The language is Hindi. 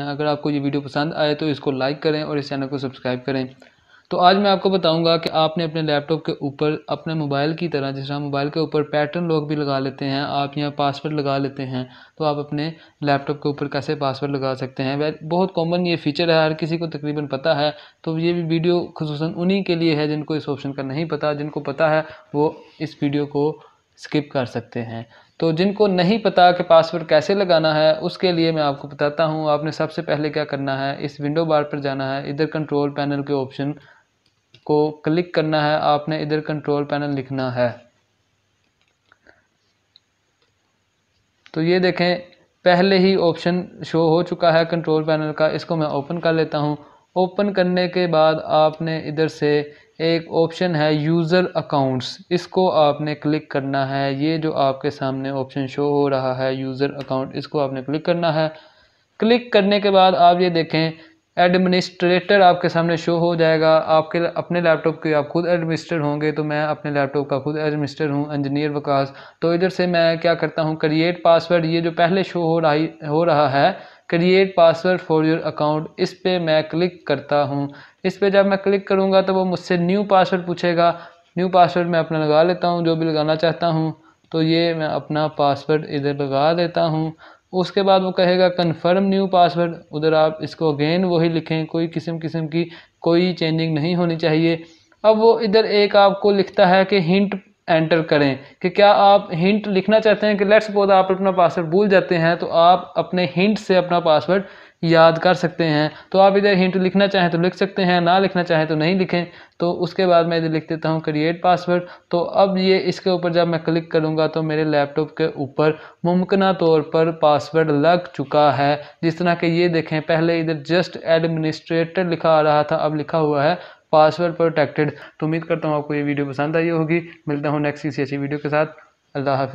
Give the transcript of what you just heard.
अगर आपको ये वीडियो पसंद आए तो इसको लाइक करें और इस चैनल को सब्सक्राइब करें तो आज मैं आपको बताऊंगा कि आपने अपने लैपटॉप के ऊपर अपने मोबाइल की तरह जिस तरह मोबाइल के ऊपर पैटर्न लॉक भी लगा लेते हैं आप यहाँ पासवर्ड लगा लेते हैं तो आप अपने लैपटॉप के ऊपर कैसे पासवर्ड लगा सकते हैं वह बहुत कॉमन ये फीचर है हर किसी को तकरीबन पता है तो ये भी वीडियो खसूस उन्हीं के लिए है जिनको इस ऑप्शन का नहीं पता जिनको पता है वो इस वीडियो को स्किप कर सकते हैं तो जिनको नहीं पता कि पासवर्ड कैसे लगाना है उसके लिए मैं आपको बताता हूँ आपने सबसे पहले क्या करना है इस विंडो बार पर जाना है इधर कंट्रोल पैनल के ऑप्शन को क्लिक करना है आपने इधर कंट्रोल पैनल लिखना है तो ये देखें पहले ही ऑप्शन शो हो चुका है कंट्रोल पैनल का इसको मैं ओपन कर लेता हूँ ओपन करने के बाद आपने इधर से एक ऑप्शन है यूज़र अकाउंट्स इसको आपने क्लिक करना है ये जो आपके सामने ऑप्शन शो हो रहा है यूज़र अकाउंट इसको आपने क्लिक करना है क्लिक करने के बाद आप ये देखें एडमिनिस्ट्रेटर आपके सामने शो हो जाएगा आपके अपने लैपटॉप के आप खुद एडमिनिस्ट्रेटर होंगे तो मैं अपने लैपटॉप का खुद एडमिनिस्ट्रेटर हूँ इंजीनियर वकास तो इधर से मैं क्या करता हूँ क्रिएट पासवर्ड ये जो पहले शो हो रहा हो रहा है create password for your account इस पर मैं क्लिक करता हूँ इस पर जब मैं क्लिक करूँगा तो वो मुझसे न्यू पासवर्ड पूछेगा न्यू पासवर्ड मैं अपना लगा लेता हूँ जो भी लगाना चाहता हूँ तो ये मैं अपना पासवर्ड इधर लगा देता हूँ उसके बाद वो कहेगा कन्फर्म न्यू पासवर्ड उधर आप इसको अगेन वही लिखें कोई किस्म किस्म की कोई चेंजिंग नहीं होनी चाहिए अब वो इधर एक आपको लिखता है कि हिंट एंटर करें कि क्या आप हिंट लिखना चाहते हैं कि लेट्स सपोज आप अपना पासवर्ड भूल जाते हैं तो आप अपने हिंट से अपना पासवर्ड याद कर सकते हैं तो आप इधर हिंट लिखना चाहें तो लिख सकते हैं ना लिखना चाहें तो नहीं लिखें तो उसके बाद मैं इधर लिख देता हूँ क्रिएट पासवर्ड तो अब ये इसके ऊपर जब मैं क्लिक करूँगा तो मेरे लैपटॉप के ऊपर मुमकिन तौर पर पासवर्ड लग चुका है जिस तरह के ये देखें पहले इधर जस्ट एडमिनिस्ट्रेटर लिखा आ रहा था अब लिखा हुआ है पासवर्ड प्रोटेक्टेड तो उम्मीद करता हूँ आपको ये वीडियो पसंद आई होगी मिलता हूँ नेक्स्ट किसी अच्छी वीडियो के साथ अल्लाह हाफि